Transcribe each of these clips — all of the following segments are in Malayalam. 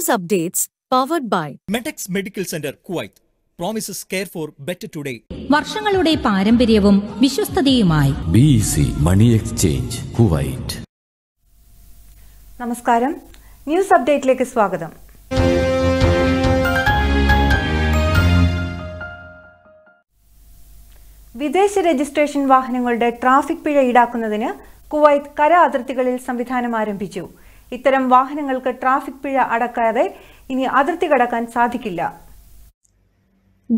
campus updates powered by Medex Medical Center, Kuwait. promises care for better today വർഷങ്ങളുടെ പാരമ്പര്യവും വിശ്വസ്തതയുമായി B e money exchange Kuwait നമസ്കാരം ന്യൂസ് അപ്ഡേറ്റിലേക്ക് സ്വാഗതം വിദേശ രജിസ്ട്രേഷൻ വാഹനങ്ങളുടെ ട്രാഫിക് പിഴ ഈടാക്കുന്നതിന് കുവൈത്ത് കര അതിർത്തികളിൽ സംവിധാനം ആരംഭിച്ചു ഇത്തരം വാഹനങ്ങൾക്ക് ട്രാഫിക് പിഴ അടക്കാതെ ഇനി അതിർത്തി കടക്കാൻ സാധിക്കില്ല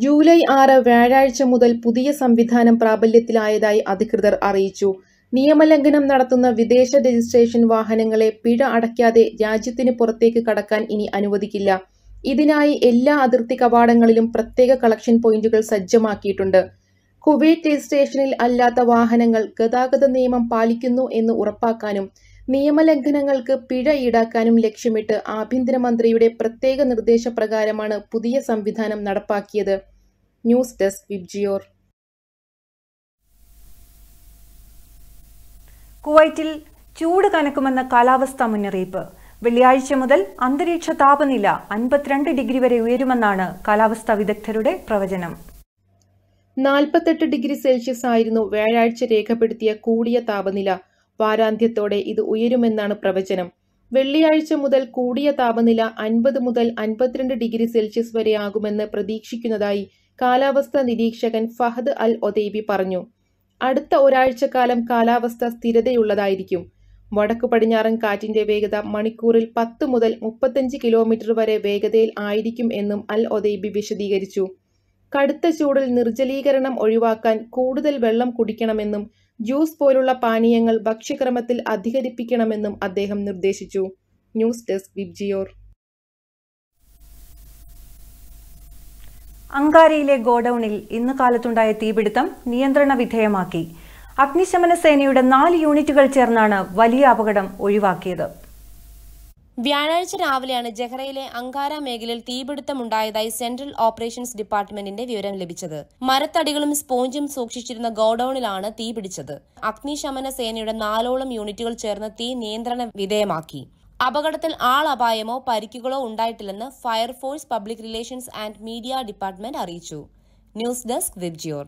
ജൂലൈ ആറ് വ്യാഴാഴ്ച മുതൽ പുതിയ സംവിധാനം പ്രാബല്യത്തിലായതായി അധികൃതർ അറിയിച്ചു നിയമലംഘനം നടത്തുന്ന വിദേശ രജിസ്ട്രേഷൻ വാഹനങ്ങളെ പിഴ അടയ്ക്കാതെ രാജ്യത്തിന് പുറത്തേക്ക് കടക്കാൻ ഇനി അനുവദിക്കില്ല ഇതിനായി എല്ലാ അതിർത്തി കവാടങ്ങളിലും പ്രത്യേക കളക്ഷൻ പോയിന്റുകൾ സജ്ജമാക്കിയിട്ടുണ്ട് കുവൈറ്റ് രജിസ്ട്രേഷനിൽ അല്ലാത്ത വാഹനങ്ങൾ ഗതാഗത നിയമം പാലിക്കുന്നു എന്ന് ഉറപ്പാക്കാനും നിയമലംഘനങ്ങൾക്ക് പിഴ ഈടാക്കാനും ലക്ഷ്യമിട്ട് ആഭ്യന്തരമന്ത്രിയുടെ പ്രത്യേക നിർദ്ദേശപ്രകാരമാണ് പുതിയ സംവിധാനം നടപ്പാക്കിയത് ന്യൂസ് ഡെസ്ക് വിബ്ജിയോർ കുവൈറ്റിൽ ചൂട് കനക്കുമെന്ന കാലാവസ്ഥാ മുന്നറിയിപ്പ് വെള്ളിയാഴ്ച മുതൽ അന്തരീക്ഷ താപനില അൻപത്തിരണ്ട് ഡിഗ്രി വരെ ഉയരുമെന്നാണ് കാലാവസ്ഥാ വിദഗ്ധരുടെ പ്രവചനം നാൽപ്പത്തെട്ട് ഡിഗ്രി സെൽഷ്യസ് ആയിരുന്നു വ്യാഴാഴ്ച രേഖപ്പെടുത്തിയ കൂടിയ താപനില വാരാന്ത്യത്തോടെ ഇത് ഉയരുമെന്നാണ് പ്രവചനം വെള്ളിയാഴ്ച മുതൽ കൂടിയ താപനില അൻപത് മുതൽ അൻപത്തിരണ്ട് ഡിഗ്രി സെൽഷ്യസ് വരെ ആകുമെന്ന് പ്രതീക്ഷിക്കുന്നതായി കാലാവസ്ഥാ നിരീക്ഷകൻ ഫഹദ് അൽ ഒതൈബി പറഞ്ഞു അടുത്ത ഒരാഴ്ചക്കാലം കാലാവസ്ഥ സ്ഥിരതയുള്ളതായിരിക്കും വടക്കു പടിഞ്ഞാറൻ കാറ്റിന്റെ വേഗത മണിക്കൂറിൽ പത്ത് മുതൽ മുപ്പത്തഞ്ച് കിലോമീറ്റർ വരെ വേഗതയിൽ ആയിരിക്കും എന്നും അൽ ഒതൈബി വിശദീകരിച്ചു കടുത്ത ചൂടിൽ നിർജ്ജലീകരണം ഒഴിവാക്കാൻ കൂടുതൽ വെള്ളം കുടിക്കണമെന്നും ജ്യൂസ് പോലുള്ള പാനീയങ്ങൾ ഭക്ഷ്യക്രമത്തിൽ അധികരിപ്പിക്കണമെന്നും അദ്ദേഹം നിർദ്ദേശിച്ചു ന്യൂസ് ഡെസ്ക് വിബ്ജിയോർ അങ്കാരയിലെ ഗോഡൌണിൽ ഇന്ന് കാലത്തുണ്ടായ തീപിടുത്തം നിയന്ത്രണ വിധേയമാക്കി അഗ്നിശമന സേനയുടെ നാല് യൂണിറ്റുകൾ ചേർന്നാണ് വലിയ അപകടം ഒഴിവാക്കിയത് വ്യാഴാഴ്ച രാവിലെയാണ് ജഹ്റയിലെ അങ്കാര മേഖലയിൽ തീപിടുത്തമുണ്ടായതായി സെൻട്രൽ ഓപ്പറേഷൻസ് ഡിപ്പാർട്ട്മെന്റിന്റെ വിവരം ലഭിച്ചത് മരത്തടികളും സ്പോഞ്ചും സൂക്ഷിച്ചിരുന്ന ഗോഡൌണിലാണ് തീപിടിച്ചത് അഗ്നിശമന സേനയുടെ നാലോളം യൂണിറ്റുകൾ ചേർന്ന് തീ നിയന്ത്രണ വിധേയമാക്കി അപകടത്തിൽ ആളപായമോ പരിക്കുകളോ ഉണ്ടായിട്ടില്ലെന്ന് fire force public relations and media department അറിയിച്ചു news desk Vibgyor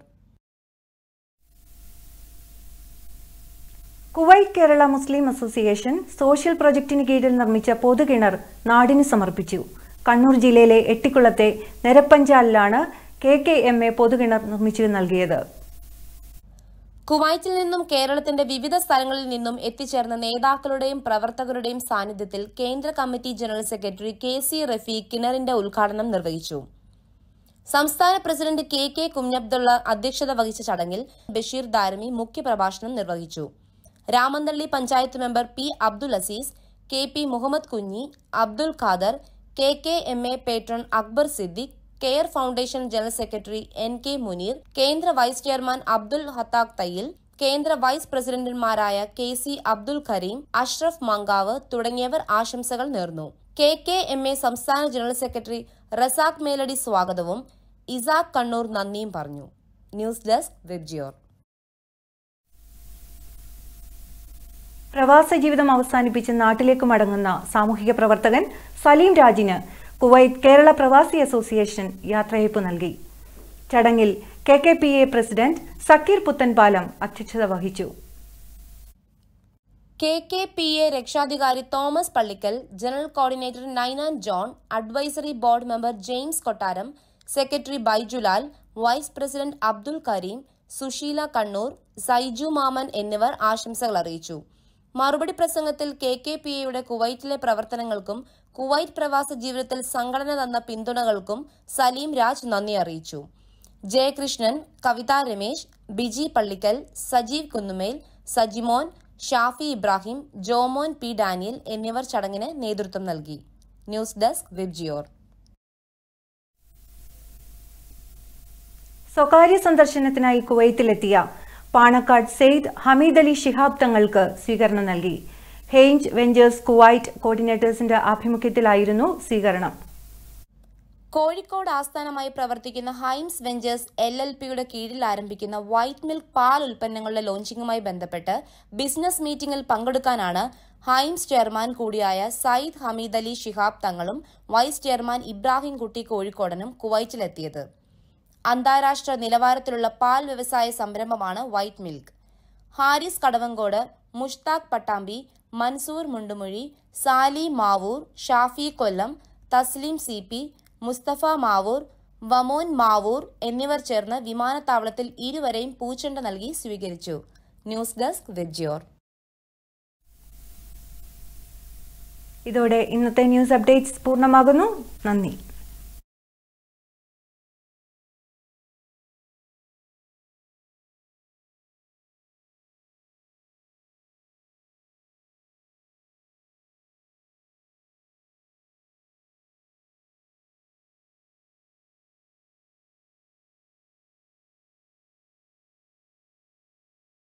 Kuwait Kerala Muslim association social പ്രൊജക്ടിന് കീഴിൽ നിർമ്മിച്ച പൊതുകിണർ നാടിന് സമർപ്പിച്ചു കണ്ണൂർ ജില്ലയിലെ എട്ടിക്കുളത്തെ നിരപ്പഞ്ചാലിലാണ് കെ കെ എം എ പൊതുകിണർ നിർമ്മിച്ചു നൽകിയത് കുവൈറ്റിൽ നിന്നും കേരളത്തിന്റെ വിവിധ സ്ഥലങ്ങളിൽ നിന്നും എത്തിച്ചേർന്ന നേതാക്കളുടെയും പ്രവർത്തകരുടെയും സാന്നിധ്യത്തിൽ കേന്ദ്ര committee general secretary K C Rafi കിണറിന്റെ ഉദ്ഘാടനം നിർവഹിച്ചു സംസ്ഥാന പ്രസിഡന്റ് കെ കെ കുഞ്ഞബ്ദുള്ള അധ്യക്ഷത വഹിച്ച ചടങ്ങിൽ ബഷീർ ദാരമി മുഖ്യപ്രഭാഷണം നിർവഹിച്ചു Ramanthali panchayat member P Abdul Aziz K P Muhammad Kunhi Abdul Khader K K M A patron Akbar Siddique care foundation general secretary N K Muneer കേന്ദ്ര വൈസ് ചെയർമാൻ അബ്ദുൽ ഹത്താഖ് തയ്യിൽ കേന്ദ്ര വൈസ് പ്രസിഡന്റുമാരായ കെ സി അബ്ദുൽ കരീം അഷ്റഫ് മങ്കാവ് തുടങ്ങിയവർ ആശംസകൾ നേർന്നു കെ കെ എം എ സംസ്ഥാന ജനറൽ സെക്രട്ടറി റസാഖ് മേലടി സ്വാഗതവും ഇസാഖ് കണ്ണൂർ നന്ദിയും പറഞ്ഞു ന്യൂസ് ഡെസ്ക് വെബ്ജിയോർ പ്രവാസ ജീവിതം അവസാനിപ്പിച്ച് നാട്ടിലേക്ക് മടങ്ങുന്ന സാമൂഹിക പ്രവർത്തകൻ സലീം രാജിന് കുവൈറ്റ് കേരള പ്രവാസി അസോസിയേഷൻ യാത്രയയപ്പ് നൽകി ചടങ്ങിൽ K K P A president Zakir Puthanpalam അധ്യക്ഷത വഹിച്ചു കെ കെ പി എ രക്ഷാധികാരി Thomas Pallikkal general coordinator Ninan John advisory board member James Kottaram secretary Baijulal vice president Abdul Karim Sushila Kannur Saiju Mammen എന്നിവർ ആശംസകൾ അറിയിച്ചു മറുപടി പ്രസംഗത്തിൽ കെ കെ പി എയുടെ കുവൈറ്റിലെ പ്രവർത്തനങ്ങൾക്കും കുവൈറ്റ് പ്രവാസ ജീവിതത്തിൽ സംഘടന തന്ന പിന്തുണകൾക്കും സലീം രാജ് നന്ദി അറിയിച്ചു ജയകൃഷ്ണൻ കവിത രമേശ് ബിജി പള്ളിക്കൽ സജീവ് കുന്നുമേൽ സജിമോൻ ഷാഫി ഇബ്രാഹിം ജോമോൻ പി ഡാനിയൽ എന്നിവർ ചടങ്ങിന് നേതൃത്വം നൽകി ന്യൂസ് ഡെസ്ക് വിബ്ജിയോർ സ്വകാര്യ സന്ദർശനത്തിനായി കുവൈത്തിലെത്തിയ പാണക്കാട് സെയ്ദ് ഹമീദ് അലി ശിഹാബ് തങ്ങൾക്ക് സ്വീകരണം നൽകി ഹെയ്ഞ്ച് വെഞ്ചേഴ്സ് കുവൈറ്റ് കോർഡിനേറ്റേഴ്സിന്റെ ആഭിമുഖ്യത്തിലായിരുന്നു സ്വീകരണം കോഴിക്കോട് ആസ്ഥാനമായി പ്രവർത്തിക്കുന്ന ഹൈംസ് വെഞ്ചേഴ്സ് എൽ എൽ പിയുടെ കീഴിൽ ആരംഭിക്കുന്ന വൈറ്റ് മിൽക്ക് പാൽ ഉൽപ്പന്നങ്ങളുടെ ലോഞ്ചിങ്ങുമായി ബന്ധപ്പെട്ട് ബിസിനസ് മീറ്റിംഗിൽ പങ്കെടുക്കാനാണ് ഹൈംസ് ചെയർമാൻ കൂടിയായ സയ്യിദ് ഹമീദ് അലി ഷിഹാബ് തങ്ങളും വൈസ് ചെയർമാൻ ഇബ്രാഹിം കുട്ടി കോഴിക്കോടനും കുവൈറ്റിലെത്തിയത് അന്താരാഷ്ട്ര നിലവാരത്തിലുള്ള പാൽ വ്യവസായ സംരംഭമാണ് white milk Haris Kadavankode Mushtaq Pattambi Mansoor Mundumozhi Sali Mavoor Shafi Kollam Tasleem C P Mustafa Mavoor വമോൻ മാവൂർ എന്നിവർ ചേർന്ന് വിമാനത്താവളത്തിൽ ഇരുവരെയും പൂച്ചെണ്ട നൽകി സ്വീകരിച്ചു ന്യൂസ് ഡെസ്ക് വെജിയോർ ഇതോടെ ഇന്നത്തെ ന്യൂസ് അപ്ഡേറ്റ്സ് പൂർണ്ണമാകുന്നു നന്ദി